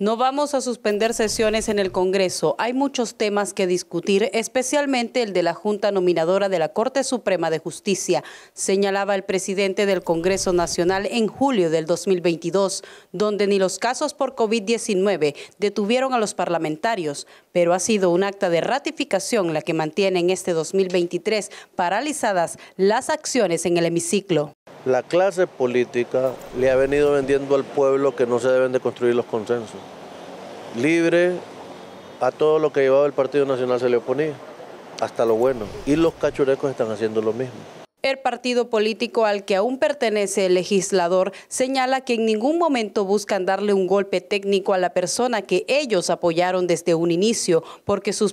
No vamos a suspender sesiones en el Congreso. Hay muchos temas que discutir, especialmente el de la Junta Nominadora de la Corte Suprema de Justicia, señalaba el presidente del Congreso Nacional en julio del 2022, donde ni los casos por COVID-19 detuvieron a los parlamentarios, pero ha sido un acta de ratificación la que mantiene en este 2023 paralizadas las acciones en el hemiciclo. La clase política le ha venido vendiendo al pueblo que no se deben de construir los consensos. Libre a todo lo que llevaba el Partido Nacional se le oponía, hasta lo bueno. Y los cachurecos están haciendo lo mismo. El partido político al que aún pertenece el legislador señala que en ningún momento buscan darle un golpe técnico a la persona que ellos apoyaron desde un inicio, porque sus